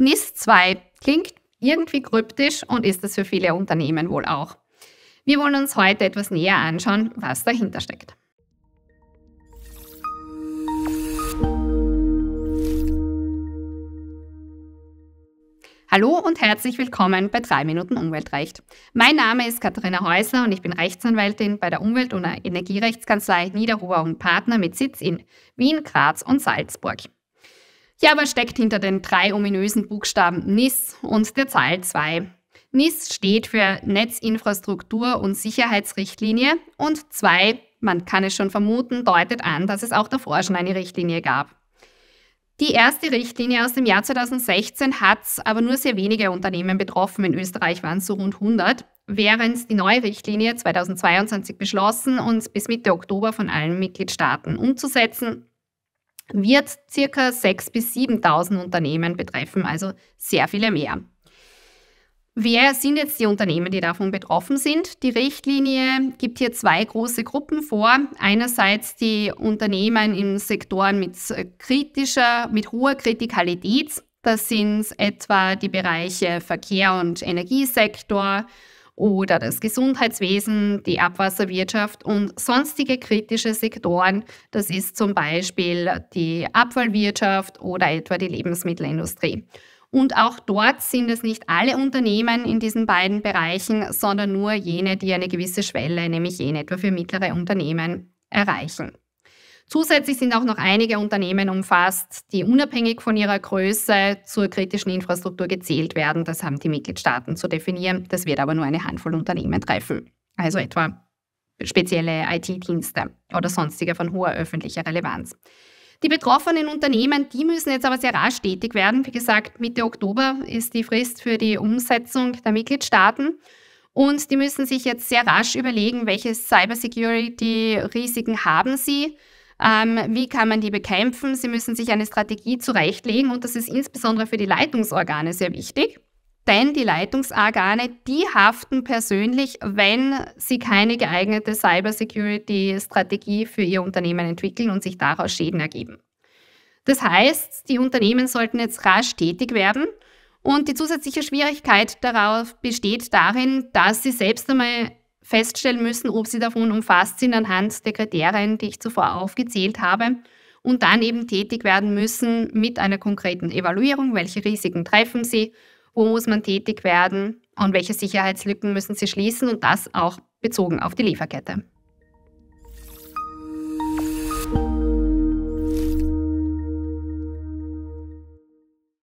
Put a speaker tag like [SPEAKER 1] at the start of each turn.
[SPEAKER 1] NIS 2 klingt irgendwie kryptisch und ist es für viele Unternehmen wohl auch. Wir wollen uns heute etwas näher anschauen, was dahinter steckt. Hallo und herzlich willkommen bei 3 Minuten Umweltrecht. Mein Name ist Katharina Häusler und ich bin Rechtsanwältin bei der Umwelt- und Energierechtskanzlei Niederhuber und Partner mit Sitz in Wien, Graz und Salzburg. Ja, was steckt hinter den drei ominösen Buchstaben NIS und der Zahl 2. NIS steht für Netzinfrastruktur- und Sicherheitsrichtlinie und 2, man kann es schon vermuten, deutet an, dass es auch davor schon eine Richtlinie gab. Die erste Richtlinie aus dem Jahr 2016 hat aber nur sehr wenige Unternehmen betroffen. In Österreich waren es so rund 100, während die neue Richtlinie 2022 beschlossen und bis Mitte Oktober von allen Mitgliedstaaten umzusetzen wird circa 6.000 bis 7.000 Unternehmen betreffen, also sehr viele mehr. Wer sind jetzt die Unternehmen, die davon betroffen sind? Die Richtlinie gibt hier zwei große Gruppen vor. Einerseits die Unternehmen in Sektoren mit kritischer, mit hoher Kritikalität. Das sind etwa die Bereiche Verkehr und Energiesektor, oder das Gesundheitswesen, die Abwasserwirtschaft und sonstige kritische Sektoren. Das ist zum Beispiel die Abfallwirtschaft oder etwa die Lebensmittelindustrie. Und auch dort sind es nicht alle Unternehmen in diesen beiden Bereichen, sondern nur jene, die eine gewisse Schwelle, nämlich jene etwa für mittlere Unternehmen, erreichen. Zusätzlich sind auch noch einige Unternehmen umfasst, die unabhängig von ihrer Größe zur kritischen Infrastruktur gezählt werden. Das haben die Mitgliedstaaten zu definieren. Das wird aber nur eine Handvoll Unternehmen treffen. Also etwa spezielle IT-Dienste oder sonstige von hoher öffentlicher Relevanz. Die betroffenen Unternehmen, die müssen jetzt aber sehr rasch tätig werden. Wie gesagt, Mitte Oktober ist die Frist für die Umsetzung der Mitgliedstaaten. Und die müssen sich jetzt sehr rasch überlegen, welche Cybersecurity-Risiken haben sie ähm, wie kann man die bekämpfen? Sie müssen sich eine Strategie zurechtlegen und das ist insbesondere für die Leitungsorgane sehr wichtig. Denn die Leitungsorgane, die haften persönlich, wenn sie keine geeignete Cybersecurity-Strategie für ihr Unternehmen entwickeln und sich daraus Schäden ergeben. Das heißt, die Unternehmen sollten jetzt rasch tätig werden. Und die zusätzliche Schwierigkeit darauf besteht darin, dass sie selbst einmal feststellen müssen, ob sie davon umfasst sind anhand der Kriterien, die ich zuvor aufgezählt habe und dann eben tätig werden müssen mit einer konkreten Evaluierung, welche Risiken treffen sie, wo muss man tätig werden und welche Sicherheitslücken müssen sie schließen und das auch bezogen auf die Lieferkette.